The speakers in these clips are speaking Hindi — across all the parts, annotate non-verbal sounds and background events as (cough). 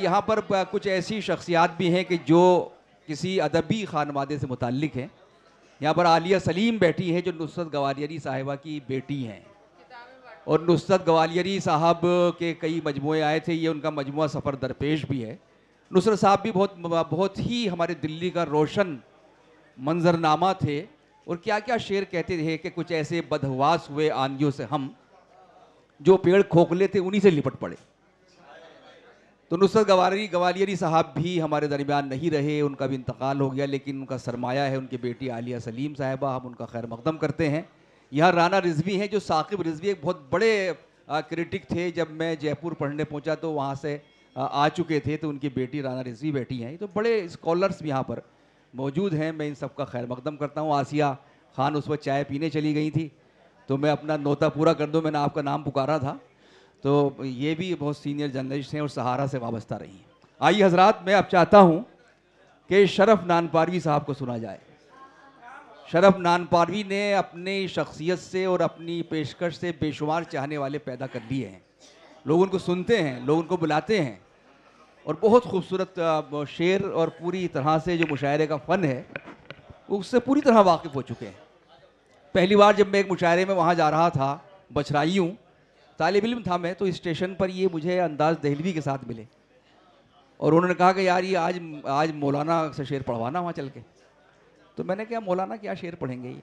यहाँ पर कुछ ऐसी शख्सियात भी हैं कि जो किसी अदबी खानवादे से मुतक हैं यहाँ पर आलिया सलीम बैठी है जो नुसरत गवालियरी साहिबा की बेटी हैं और नुसरत गवालियरी साहब के कई मजमू आए थे ये उनका मजमु सफ़र दरपेश भी है नुसरत साहब भी बहुत बहुत ही हमारे दिल्ली का रोशन मंजरनामा थे और क्या क्या शेर कहते थे कि कुछ ऐसे बदहवास हुए आंधियों से हम जो पेड़ खोखले थे उन्हीं से लिपट पड़े तो नुसरत गवारी गवालियरी साहब भी हमारे दरमियान नहीं रहे उनका भी इंतकाल हो गया लेकिन उनका सरमाया है उनकी बेटी आलिया सलीम साहिबा हम उनका खैर मकदम करते हैं यहाँ राना रिजवी हैं जो साकिब रिजवी एक बहुत बड़े क्रिटिक थे जब मैं जयपुर पढ़ने पहुँचा तो वहाँ से आ चुके थे तो उनकी बेटी राना रिजवी बैठी हैं तो बड़े स्कॉलर्स यहाँ पर मौजूद हैं मैं इन सब का खैर मकदम करता हूँ आसिया खान उस वक्त चाय पीने चली गई थी तो मैं अपना नोता पूरा कर दूँ मैंने आपका नाम पुकारा था तो ये भी बहुत सीनियर जर्नलिस्ट हैं और सहारा से वाबस्ता रही हैं आइए हजरात मैं अब चाहता हूँ कि शरफ नान पारवी साहब को सुना जाए शरफ नान पारवी ने अपनी शख्सियत से और अपनी पेशकश से बेशुमार चाहने वाले पैदा कर लिए हैं लोग उनको सुनते हैं लोग उनको बुलाते हैं और बहुत खूबसूरत शेर और पूरी तरह से जो मुशायरे का फ़न है उससे पूरी तरह वाकिफ़ हो चुके हैं पहली बार जब मैं एक मुशायरे में वहाँ जा रहा था बछराइयूँ तालब इम था मैं तो स्टेशन पर ये मुझे अंदाज दहलवी के साथ मिले और उन्होंने कहा कि यार ये आज आज मौलाना से शेर पढ़वाना वहाँ चल के तो मैंने कहा मौलाना क्या शेर पढ़ेंगे ये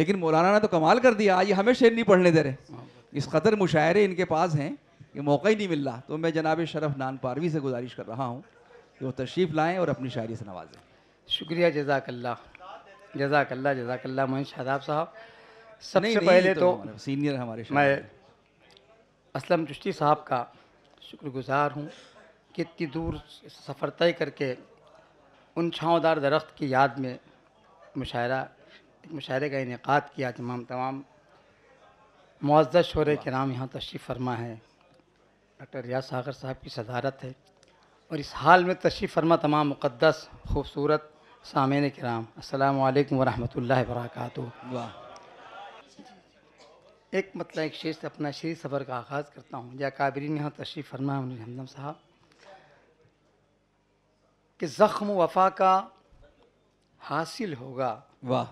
लेकिन मौलाना ने तो कमाल कर दिया आज ये हमें शेर नहीं पढ़ने दे रहे इस कदर मुशायरे इनके पास हैं कि मौका ही नहीं मिल रहा तो मैं जनाब शरफ नान पारवी से गुजारिश कर रहा हूँ कि वो तशरीफ़ लाएँ और अपनी शायरी से नवाजें शुक्रिया जजाकल्ला जजाकल्ला जजाकल्ला मोहन शादाब साहब सबसे पहले तो, तो सीनियर हमारे मैं असलम चुश्ती साहब का शुक्रगुज़ार हूँ कि इतनी दूर सफ़र तय करके उन छाँवदार दरख्त की याद में मुशायरा एक मुशायरे का इनका किया तमाम तमाम मुआजत शोरे के नाम यहाँ तशरीफ़ फरमा है डॉक्टर रियाज सागर साहब की सदारत है और इस हाल में तशरीफ़ फरमा तमाम मुक़दस खूबसूरत के नाम असल वरहमल वर्का वाह एक मतलब एक शेष अपना श्री सफ़र का आगाज़ करता हूँ या काबरी ने यहाँ तशरीफ़ फरमाया हमदम साहब कि ज़ख्म वफा का हासिल होगा वाह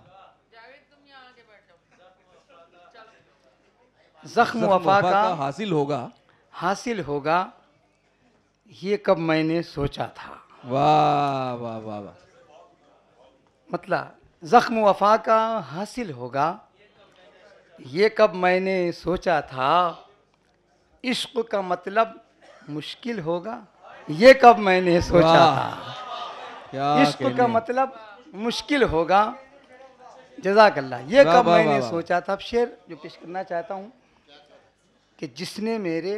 ज़ख्म वफा का हासिल होगा हासिल होगा ये कब मैंने सोचा था वाह वाह वाह वाह मतलब ज़ख्म वफा का हासिल होगा ये कब मैंने सोचा था इश्क का मतलब मुश्किल होगा ये कब मैंने सोचा था इश्क का मतलब मुश्किल होगा जजाकल्ला ये कब वाँ, मैंने वाँ, सोचा था अब शेर जो पेश करना चाहता हूँ कि जिसने मेरे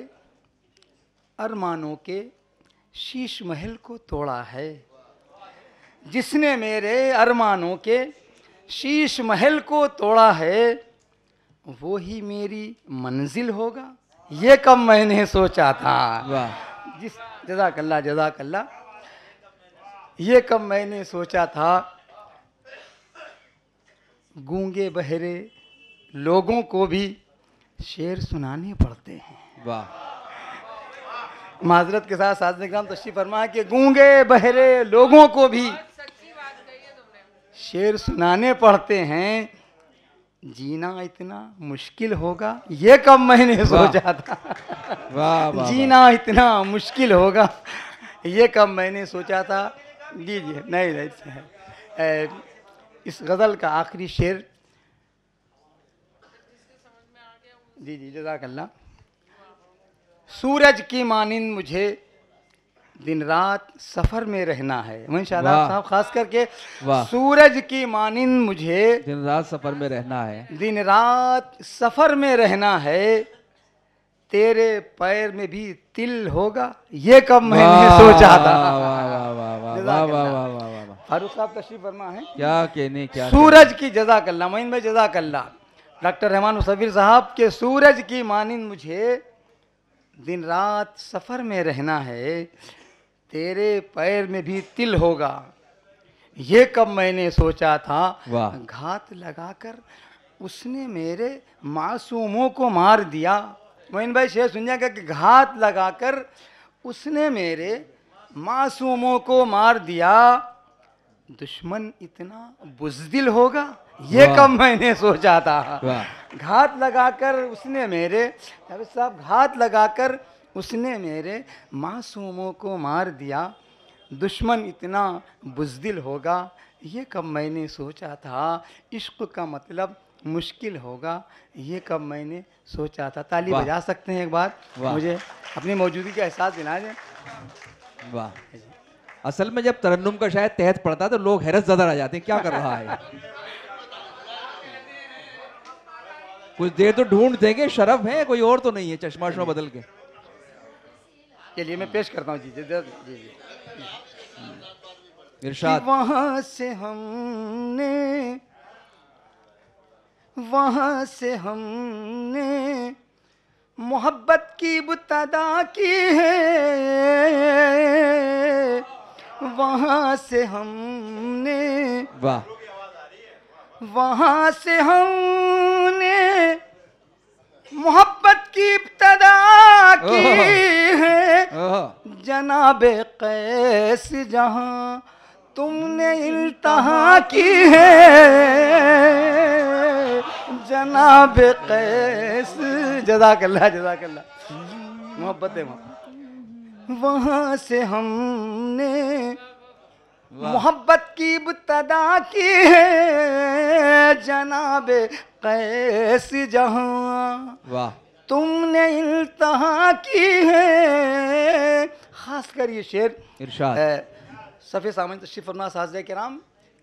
अरमानों के शीश महल को तोड़ा है जिसने मेरे अरमानों के शीश महल को तोड़ा है वो ही मेरी मंजिल होगा ये कब मैंने सोचा था जिस जजाकल्ला कल्ला ये कब मैंने सोचा था गूंगे बहरे लोगों को भी शेर सुनाने पड़ते हैं वाह माजरत के साथ साज निगराम तश्री फरमा के गूंगे बहरे लोगों को भी शेर सुनाने पड़ते हैं जीना इतना मुश्किल होगा ये कब मैंने सोचा था वाह जीना इतना मुश्किल होगा ये कब मैंने सोचा था जी नहीं नहीं है इस गज़ल का आखिरी शेर जी जी जजाकल्ला सूरज की मानंद मुझे दिन रात सफर में रहना है वही शादाब साहब खास करके सूरज की मानिंद मुझे दिन रात सफर में रहना है दिन रात सफर में रहना है तेरे पैर में भी तिल होगा ये कब मैंने (laughs) सोचा था फारूक साहब तशरीफ वर्मा है क्या कहने क्या सूरज की जजा कल्ला मोइन में जजा कल्ला डॉक्टर रहमान मुसविर साहब के सूरज की मानिंद मुझे दिन रात सफर में रहना है तेरे पैर में भी तिल होगा ये कब मैंने सोचा था घात लगाकर उसने मेरे मासूमों को मार दिया मोहन भाई शेर सुनिया कि घात लगाकर उसने मेरे मासूमों को मार दिया दुश्मन इतना बुजदिल होगा ये कब मैंने सोचा था घात लगाकर उसने मेरे साहब घात लगाकर उसने मेरे मासूमों को मार दिया दुश्मन इतना बुजदिल होगा ये कब मैंने सोचा था इश्क का मतलब मुश्किल होगा ये कब मैंने सोचा था ताली बजा सकते हैं एक बार मुझे अपनी मौजूदगी का एहसास दिला दें वाह असल में जब तरन्नुम का शायद तहत पड़ता है तो लोग हैरत ज़्यादा रह जाते हैं क्या कर रहा है कुछ देर तो ढूंढ देंगे शरफ है कोई और तो नहीं है चश्मा बदल के के लिए मैं पेश करता हूँ जी जी जी जी हम्म। इरशाद वहाँ से हमने वहाँ से हमने मोहब्बत की बुतदा की है वहाँ से हमने वाह वहाँ से हम अब कैस जहाँ तुमने इल्तहा की है जनाब कैस जदा कल्ला जदा कल्ला मोहब्बत है वहाँ वहाँ से हमने मोहब्बत की इब्तदा की है जनाब कैस जहाँ वाह तुमने इल्तहा की है कर ये शेर इरशाद सफ़े सामन तशी साज के नाम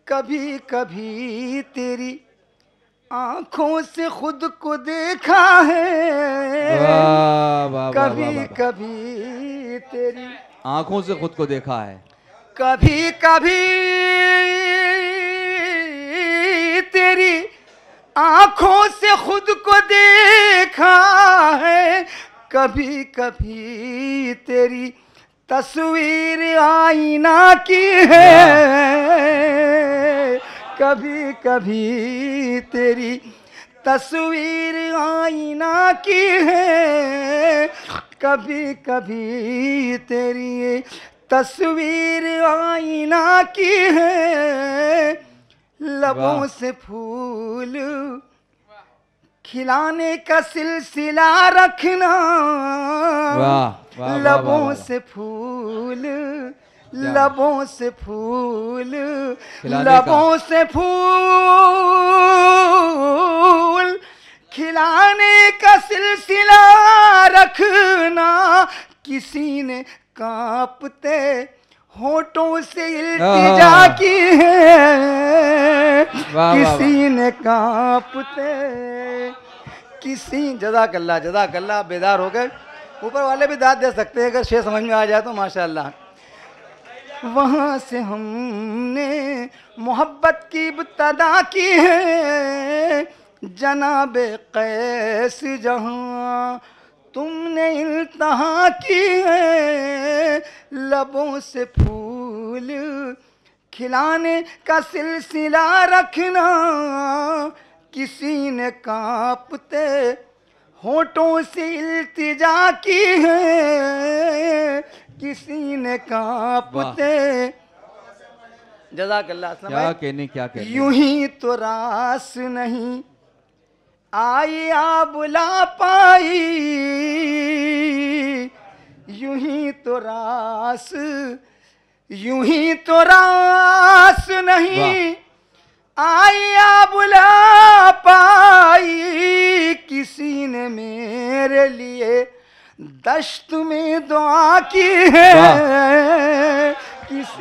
कभी कभी तेरी आंखों से खुद को देखा है कभी कभी तेरी आंखों से खुद को देखा है कभी कभी तेरी आंखों से खुद को देखा है कभी कभी तेरी तस्वीर आईना की है कभी कभी तेरी तस्वीर आईना की है कभी कभी तेरी तस्वीर आईना की है लबों से फूल खिलाने का सिलसिला रखना लबों से फूल लबों से फूल लबों से फूल खिलाने का सिलसिला रखना किसी ने कांपते होठों से इल्तिजा हाँ। की है किसी ने कांपते की सी कल्ला जदा कल्ला बेदार हो गए ऊपर वाले भी दाद दे सकते हैं अगर शेर समझ में आ जाए तो माशाल्लाह वहाँ से हमने मोहब्बत की इब्तदा की है जनाब कैस जहाँ तुमने इल्तहा की है लबों से फूल खिलाने का सिलसिला रखना किसी ने कांपते होठों से इल्तिजा की है किसी ने कांपते जजाकल्ला क्या कहने क्या कहने यूं ही तो रास नहीं आई आ बुला पाई यूं ही तो रास यूं ही तो रास नहीं आया बुला पाई किसी ने मेरे लिए दश्त में दुआ की है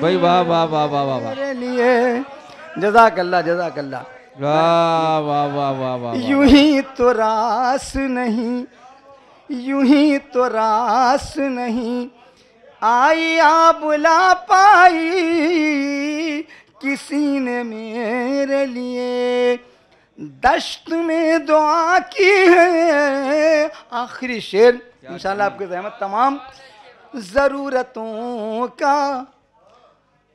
भाई वाह वाह वाह वाह वाह वाह लिए जजाकल्ला जजाकल्ला वाह वाह वाह वाह वाह यूं ही तो रास नहीं यूं ही तो रास नहीं आई आ बुला पाई किसी ने मेरे लिए दश्त में दुआ की है आखिरी शेर इंशाल्लाह आपके जहमत तमाम ज़रूरतों का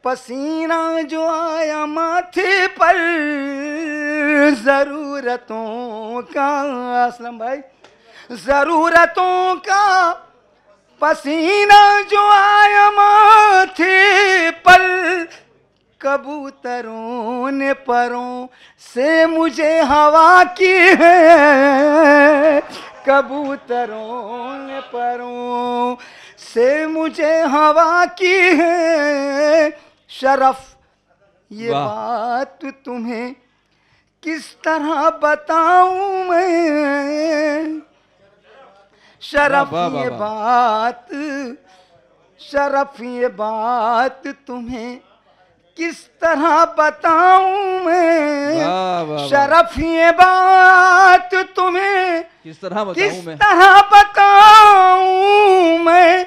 पसीना जो आया माथे पर ज़रूरतों का असलम भाई ज़रूरतों का पसीना जो आया माथे पर कबूतरों ने परों से मुझे हवा की है कबूतरों ने परों से मुझे हवा की है शरफ ये बात तुम्हें किस तरह बताऊं मैं शरफ ये बात शरफ ये बात तुम्हें किस तरह बताऊं मैं शरफ ये बात तुम्हें किस तरह बताऊं मैं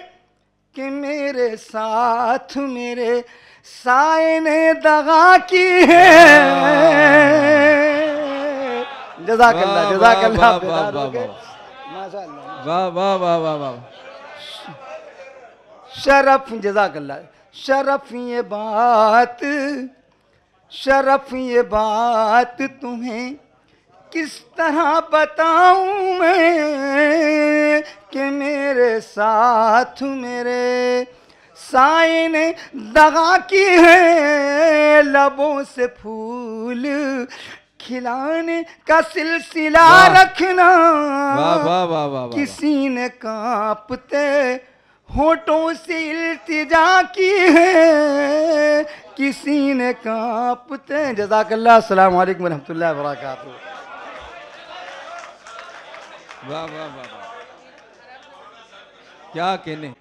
कि मेरे साथ मेरे साय ने दगा की है जजाक अल्लाह जजाकल्ला जजाकल्ला वाह वाह वाह वाह वाह शरफ जजाक अल्लाह शरफ ये बात शरफ ये बात तुम्हें किस तरह बताऊं मैं कि मेरे साथ मेरे साय ने दगा की है लबों से फूल खिलाने का सिलसिला रखना वाह वाह वाह वाह किसी ने कांपते होठों से इल्तिजा की है किसी ने कांपते हैं जजाकल्ला अस्सलाम वालेकुम व बरकातहू वाह वाह वाह क्या कहने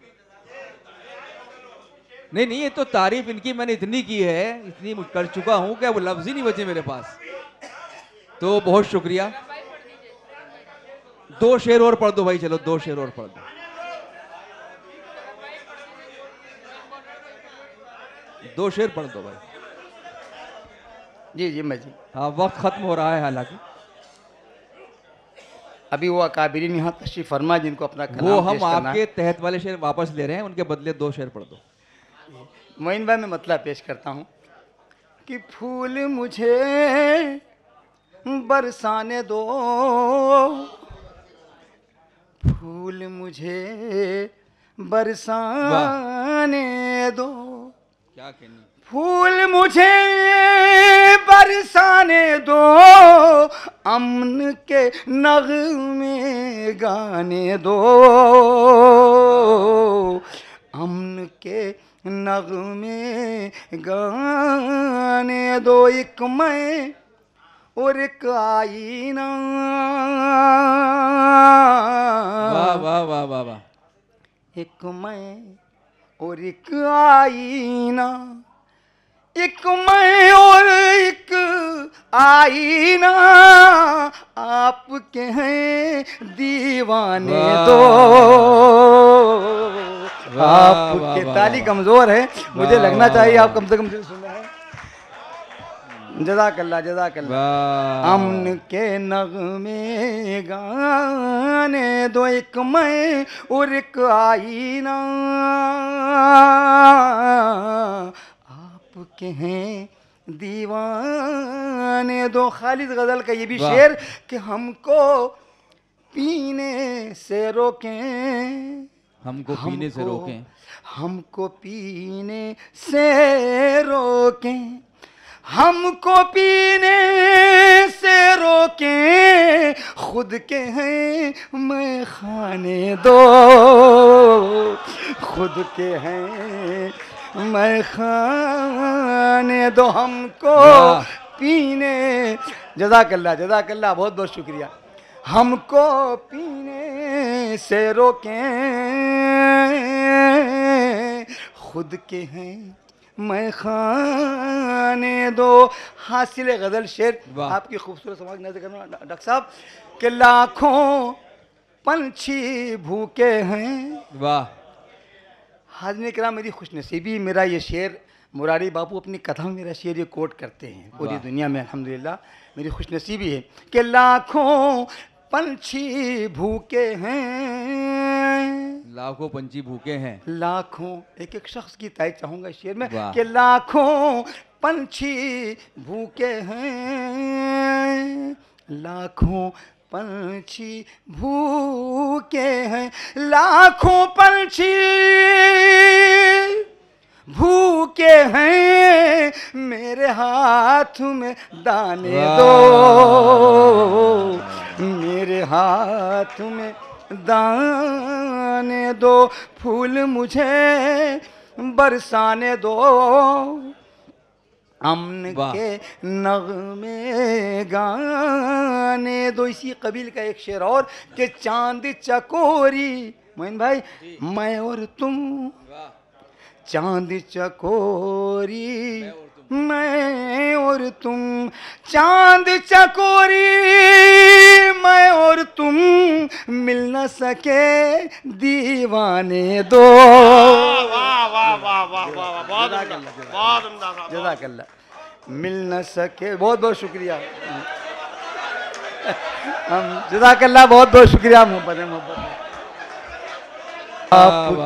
नहीं नहीं ये तो तारीफ इनकी मैंने इतनी की है इतनी कर चुका हूं कि वो लफ्ज ही नहीं बचे मेरे पास तो बहुत शुक्रिया दो शेर और पढ़ दो भाई चलो दो शेर और पढ़ दो दो शेर पढ़ दो भाई जी जी मैं जी हाँ वक्त ख़त्म हो रहा है हालांकि अभी वो अकाबरीन यहाँ तशरीफ फरमा जिनको अपना वो हम आपके तहत वाले शेर वापस ले रहे हैं उनके बदले दो शेर पढ़ दो मोइन भाई मैं मतला पेश करता हूँ कि फूल मुझे बरसाने दो फूल मुझे बरसाने दो क्या फूल मुझे बरसाने दो अमन के नग में गाने दो अमन के नग में गाने दो एक मैं और एक आईना वाह वाह वाह वाह वाह एक मैं और एक आईना एक मैं और एक आईना आपके हैं दीवाने दो आपके ताली कमजोर है मुझे लगना चाहिए आप कम से कम दिल सुन जजाकल्ला जजाकल्ला अमन के नगमे गाने दो एक मैं और एक आई ना आपके हैं दीवाने दो खालिद गजल का ये भी शेर कि हमको पीने से रोकें हमको पीने से रोकें हमको पीने से रोकें हमको पीने से रोके खुद के हैं मैं खाने दो खुद के हैं मैं खाने दो हमको पीने जजाकल्ला जजाकल्ला बहुत बहुत शुक्रिया हमको पीने से रोके खुद के हैं मैं खाने दो हासिल गजल शेर आपकी खूबसूरत समाज नजर करना डॉक्टर साहब के लाखों पंछी भूखे हैं वाह हाजिर करा मेरी खुश नसीबी मेरा ये शेर मुरारी बापू अपनी कथा में मेरा शेर ये कोट करते हैं पूरी दुनिया में अल्हम्दुलिल्लाह मेरी खुशनसीबी है कि लाखों पंछी भूखे हैं लाखों पंछी भूखे हैं लाखों एक एक शख्स की ताई चाहूंगा शेर में कि लाखों पंछी भूखे हैं लाखों पंछी भूखे हैं लाखों पंछी भूखे हैं मेरे हाथ में दाने दो मेरे हाथ में दान बरसाने दो फूल मुझे बरसाने दो अमन के नगमे गाने दो इसी कबील का एक शेर और के चांद चकोरी मोहन भाई मैं और तुम चांद चकोरी मैं और तुम चांद चकोरी मैं और तुम मिल न सके दीवाने दो जदाकल्ला जजाकल्ला मिल न सके बहुत बहुत शुक्रिया हम जजाकल्ला बहुत बहुत शुक्रिया मोहब्बत है मोहब्बत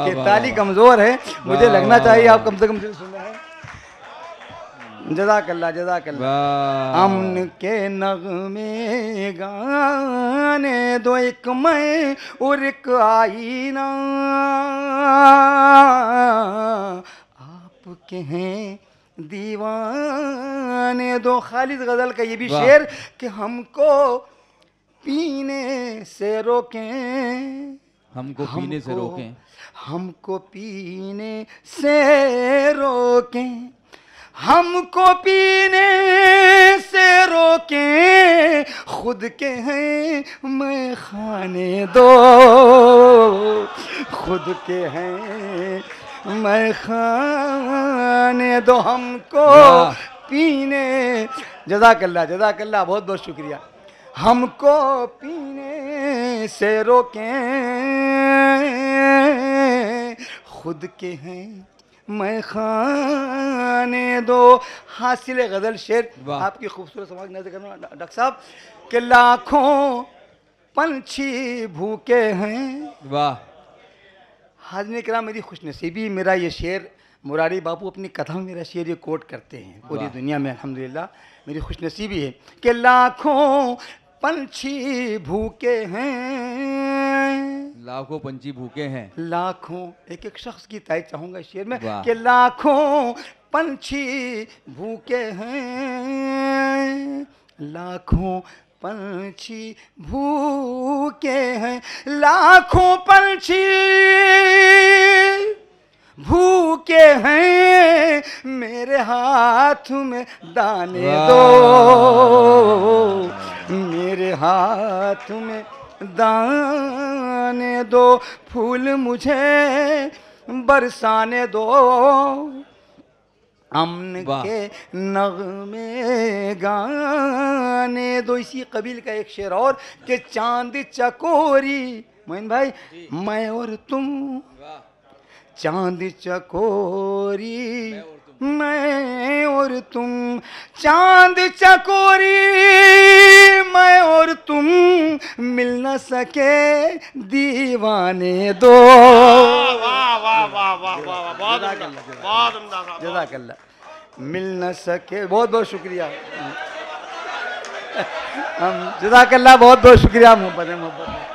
के ताली कमजोर है मुझे लगना चाहिए आप कम से कम सुन जजाकल्ला जजाकल्ला अमन के नगमे गाने दो एक मैं और एक आई आपके हैं दीवाने दो खालिद गज़ल का ये भी शेर कि हमको पीने से रोकें हमको पीने से रोकें हमको पीने से रोकें हमको पीने से रोके खुद के हैं मैं खाने दो खुद के हैं मैं खाने दो हमको पीने जजाकल्ला जजाकल्ला बहुत बहुत शुक्रिया हमको पीने से रोके खुद के हैं मैं खाने दो हासिल गजल शेर आपकी खूबसूरत समाज नजर करना डॉक्टर साहब के लाखों पंछी भूखे हैं वाह हाजने करा मेरी खुशनसीबी मेरा ये शेर मुरारी बापू अपनी कथा में मेरा शेर ये कोट करते हैं पूरी दुनिया में अल्हम्दुलिल्लाह मेरी खुशनसीबी है कि लाखों पंछी भूखे हैं लाखों पंछी भूखे हैं लाखों एक एक शख्स की तय चाहूंगा इस शेर में कि लाखों पंछी भूखे हैं लाखों पंछी भूखे हैं लाखों पंछी भूखे हैं मेरे हाथ में दाने दो मेरे हाथ में दान बरसाने दो फूल मुझे बरसाने दो अमन के नगमे गाने दो इसी कबील का एक शेर और के चांद चकोरी मोहन भाई मैं और तुम चांद चकोरी मैं और तुम चांद चकोरी मैं और तुम मिल न सके दीवाने दो जदा वाह मिल न सके बहुत बहुत शुक्रिया हम जदा जजाकल्ला बहुत बहुत शुक्रिया मोहब्बत है मोहब्बत है